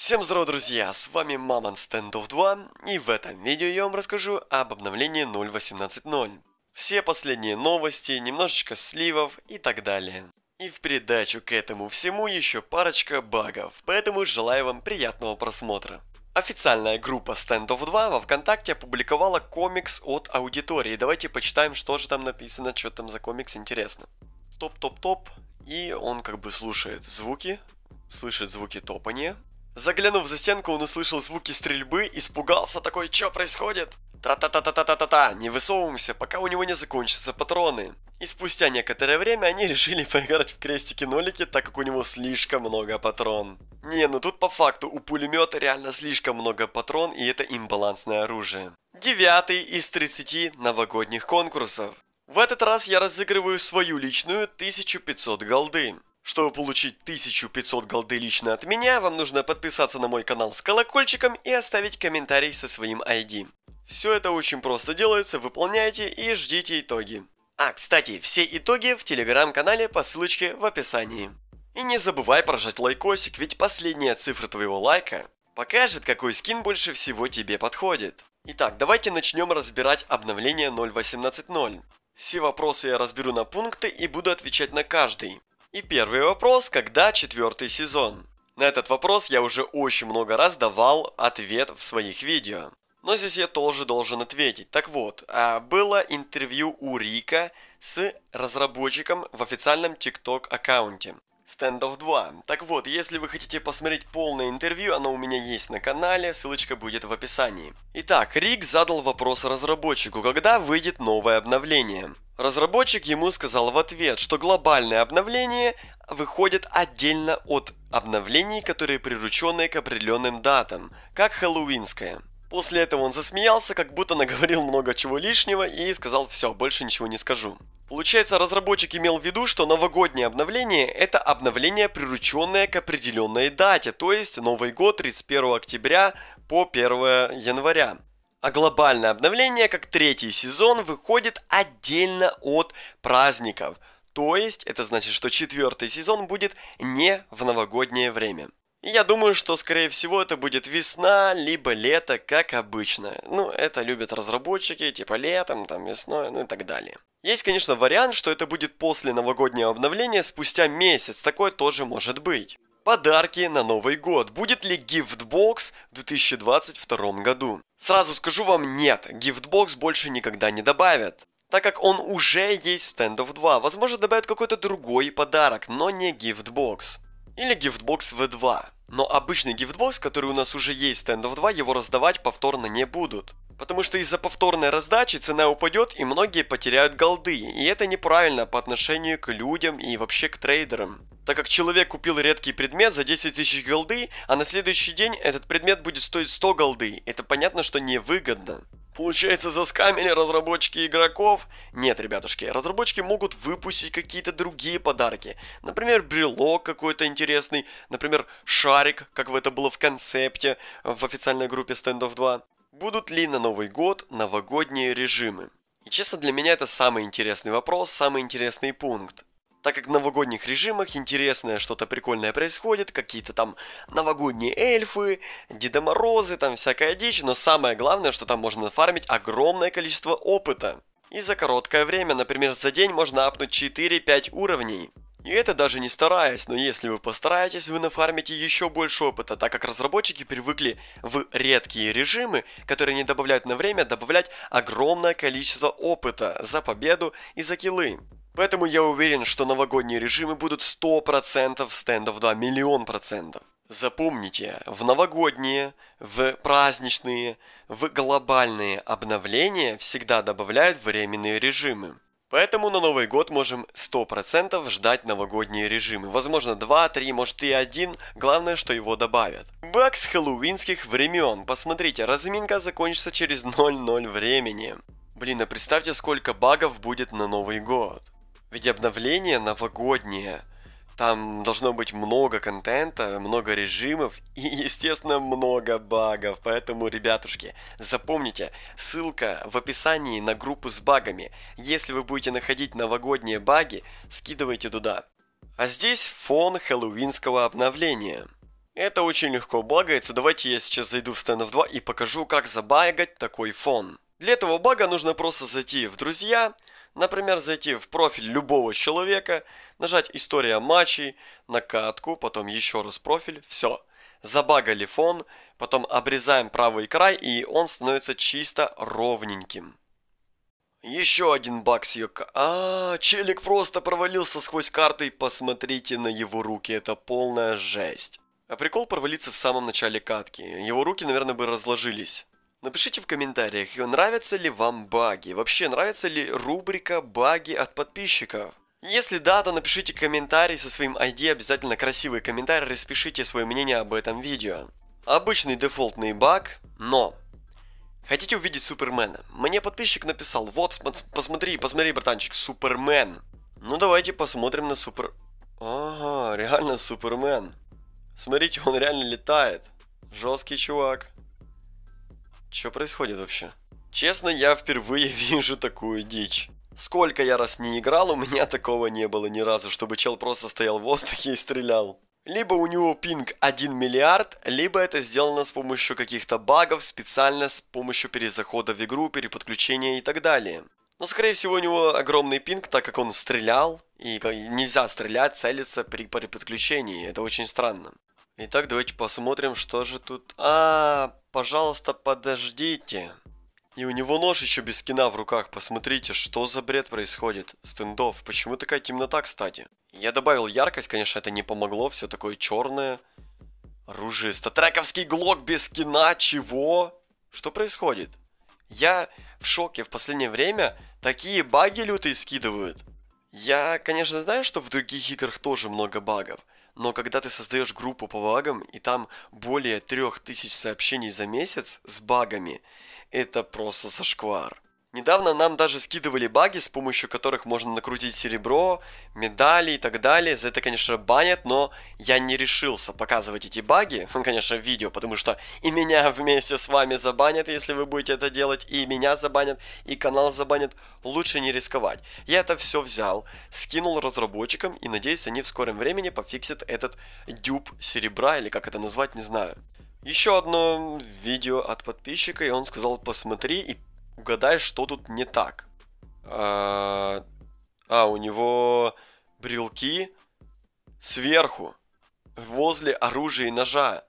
Всем здорово, друзья! С вами Мамон Standoff 2, и в этом видео я вам расскажу об обновлении 0.18.0. Все последние новости, немножечко сливов и так далее. И в придачу к этому всему еще парочка багов, поэтому желаю вам приятного просмотра. Официальная группа Standoff 2 во ВКонтакте опубликовала комикс от аудитории. Давайте почитаем, что же там написано, что там за комикс интересно. Топ-топ-топ, и он как бы слушает звуки, слышит звуки топания, Заглянув за стенку, он услышал звуки стрельбы, испугался такой, что происходит? та та та та та та та не высовываемся, пока у него не закончатся патроны. И спустя некоторое время они решили поиграть в крестики-нолики, так как у него слишком много патрон. Не, ну тут по факту у пулемета реально слишком много патрон и это имбалансное оружие. Девятый из 30 новогодних конкурсов. В этот раз я разыгрываю свою личную 1500 голды. Чтобы получить 1500 голды лично от меня, вам нужно подписаться на мой канал с колокольчиком и оставить комментарий со своим ID. Все это очень просто делается, выполняйте и ждите итоги. А, кстати, все итоги в телеграм-канале по ссылочке в описании. И не забывай прожать лайкосик, ведь последняя цифра твоего лайка покажет, какой скин больше всего тебе подходит. Итак, давайте начнем разбирать обновление 0.18.0. Все вопросы я разберу на пункты и буду отвечать на каждый. И первый вопрос, когда четвертый сезон? На этот вопрос я уже очень много раз давал ответ в своих видео. Но здесь я тоже должен ответить. Так вот, а, было интервью у Рика с разработчиком в официальном TikTok аккаунте. Standoff 2. Так вот, если вы хотите посмотреть полное интервью, оно у меня есть на канале, ссылочка будет в описании. Итак, Рик задал вопрос разработчику, когда выйдет новое обновление. Разработчик ему сказал в ответ, что глобальное обновление выходит отдельно от обновлений, которые прирученные к определенным датам, как хэллоуинское. После этого он засмеялся, как будто наговорил много чего лишнего и сказал «все, больше ничего не скажу». Получается, разработчик имел в виду, что новогоднее обновление – это обновление, прирученное к определенной дате, то есть Новый год 31 октября по 1 января. А глобальное обновление, как третий сезон, выходит отдельно от праздников. То есть, это значит, что четвертый сезон будет не в новогоднее время. Я думаю, что, скорее всего, это будет весна, либо лето, как обычно. Ну, это любят разработчики, типа летом, там весной, ну и так далее. Есть, конечно, вариант, что это будет после новогоднего обновления, спустя месяц, такое тоже может быть. Подарки на Новый год. Будет ли Giftbox в 2022 году? Сразу скажу вам, нет, Giftbox больше никогда не добавят так как он уже есть в Stand of 2. Возможно, добавят какой-то другой подарок, но не Giftbox или гифтбокс V2. Но обычный гифтбокс, который у нас уже есть в стендов 2, его раздавать повторно не будут. Потому что из-за повторной раздачи цена упадет и многие потеряют голды, и это неправильно по отношению к людям и вообще к трейдерам так как человек купил редкий предмет за 10 тысяч голды, а на следующий день этот предмет будет стоить 100 голды. Это понятно, что невыгодно. Получается, за заскамили разработчики игроков? Нет, ребятушки, разработчики могут выпустить какие-то другие подарки. Например, брелок какой-то интересный, например, шарик, как это было в концепте в официальной группе Standoff 2. Будут ли на Новый год новогодние режимы? И честно, для меня это самый интересный вопрос, самый интересный пункт так как в новогодних режимах интересное что-то прикольное происходит, какие-то там новогодние эльфы, Деда Морозы, там всякая дичь, но самое главное, что там можно нафармить огромное количество опыта. И за короткое время, например, за день можно апнуть 4-5 уровней. И это даже не стараясь, но если вы постараетесь, вы нафармите еще больше опыта, так как разработчики привыкли в редкие режимы, которые не добавляют на время, добавлять огромное количество опыта за победу и за киллы. Поэтому я уверен, что новогодние режимы будут 100% стендов, да, миллион процентов. Запомните, в новогодние, в праздничные, в глобальные обновления всегда добавляют временные режимы. Поэтому на Новый год можем 100% ждать новогодние режимы. Возможно 2, 3, может и 1. Главное, что его добавят. Баг с хэллоуинских времен. Посмотрите, разминка закончится через 00 времени. Блин, а представьте, сколько багов будет на Новый год. Ведь обновление новогоднее. Там должно быть много контента, много режимов и, естественно, много багов. Поэтому, ребятушки, запомните, ссылка в описании на группу с багами. Если вы будете находить новогодние баги, скидывайте туда. А здесь фон хэллоуинского обновления. Это очень легко багается, давайте я сейчас зайду в Standoff 2 и покажу, как забагать такой фон. Для этого бага нужно просто зайти в друзья, Например, зайти в профиль любого человека, нажать «История матчей», «Накатку», потом еще раз профиль, все. Забагали фон, потом обрезаем правый край, и он становится чисто ровненьким. Еще один баг с Йока. А, челик просто провалился сквозь карты, и посмотрите на его руки, это полная жесть. А прикол провалиться в самом начале катки. Его руки, наверное, бы разложились. Напишите в комментариях, нравятся ли вам баги, вообще нравится ли рубрика баги от подписчиков. Если да, то напишите комментарий со своим ID, обязательно красивый комментарий, распишите свое мнение об этом видео. Обычный дефолтный баг, но... Хотите увидеть Супермена? Мне подписчик написал, вот, посмотри, посмотри, братанчик, Супермен. Ну давайте посмотрим на Супер... Ага, реально Супермен. Смотрите, он реально летает. Жесткий чувак. Что происходит вообще? Честно, я впервые вижу такую дичь. Сколько я раз не играл, у меня такого не было ни разу, чтобы чел просто стоял в воздухе и стрелял. Либо у него пинг 1 миллиард, либо это сделано с помощью каких-то багов, специально с помощью перезахода в игру, переподключения и так далее. Но, скорее всего, у него огромный пинг, так как он стрелял, и нельзя стрелять, целиться при переподключении. Это очень странно. Итак, давайте посмотрим, что же тут... А, пожалуйста, подождите. И у него нож еще без скина в руках. Посмотрите, что за бред происходит. Стендов. Почему такая темнота, кстати? Я добавил яркость, конечно, это не помогло. Все такое черное. Оружие. Статрековский глок без скина. Чего? Что происходит? Я в шоке. В последнее время такие баги лютые скидывают. Я, конечно, знаю, что в других играх тоже много багов но когда ты создаешь группу по багам, и там более 3000 сообщений за месяц с багами, это просто зашквар. Недавно нам даже скидывали баги, с помощью которых можно накрутить серебро, медали и так далее. За это, конечно, банят, но я не решился показывать эти баги, ну, конечно, в видео, потому что и меня вместе с вами забанят, если вы будете это делать, и меня забанят, и канал забанят. Лучше не рисковать. Я это все взял, скинул разработчикам, и надеюсь, они в скором времени пофиксят этот дюб серебра, или как это назвать, не знаю. Еще одно видео от подписчика, и он сказал, посмотри и угадай, что тут не так. А, а у него брелки сверху, возле оружия и ножа.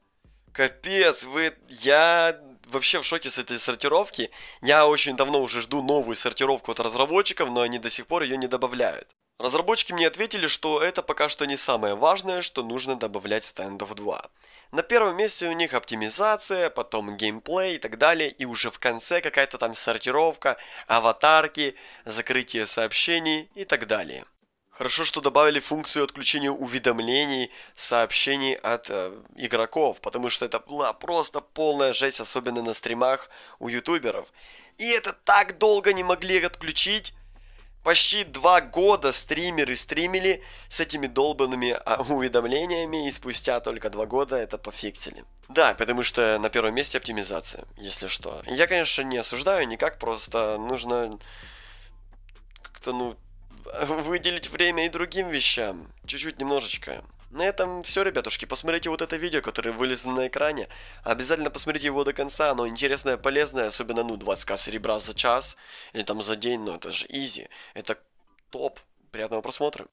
Капец, вы... Я вообще в шоке с этой сортировки. Я очень давно уже жду новую сортировку от разработчиков, но они до сих пор ее не добавляют. Разработчики мне ответили, что это пока что не самое важное, что нужно добавлять в Standoff 2. На первом месте у них оптимизация, потом геймплей и так далее, и уже в конце какая-то там сортировка, аватарки, закрытие сообщений и так далее. Хорошо, что добавили функцию отключения уведомлений, сообщений от э, игроков, потому что это была просто полная жесть, особенно на стримах у ютуберов. И это так долго не могли отключить, Почти два года стримеры стримили с этими долбанными а, уведомлениями, и спустя только два года это пофиксили. Да, потому что на первом месте оптимизация, если что. Я, конечно, не осуждаю никак, просто нужно как-то, ну, выделить время и другим вещам. Чуть-чуть, немножечко. На этом все, ребятушки. Посмотрите вот это видео, которое вылезло на экране. Обязательно посмотрите его до конца. Оно интересное, полезное. Особенно, ну, 20к серебра за час или там за день. Ну, это же изи. Это топ. Приятного просмотра.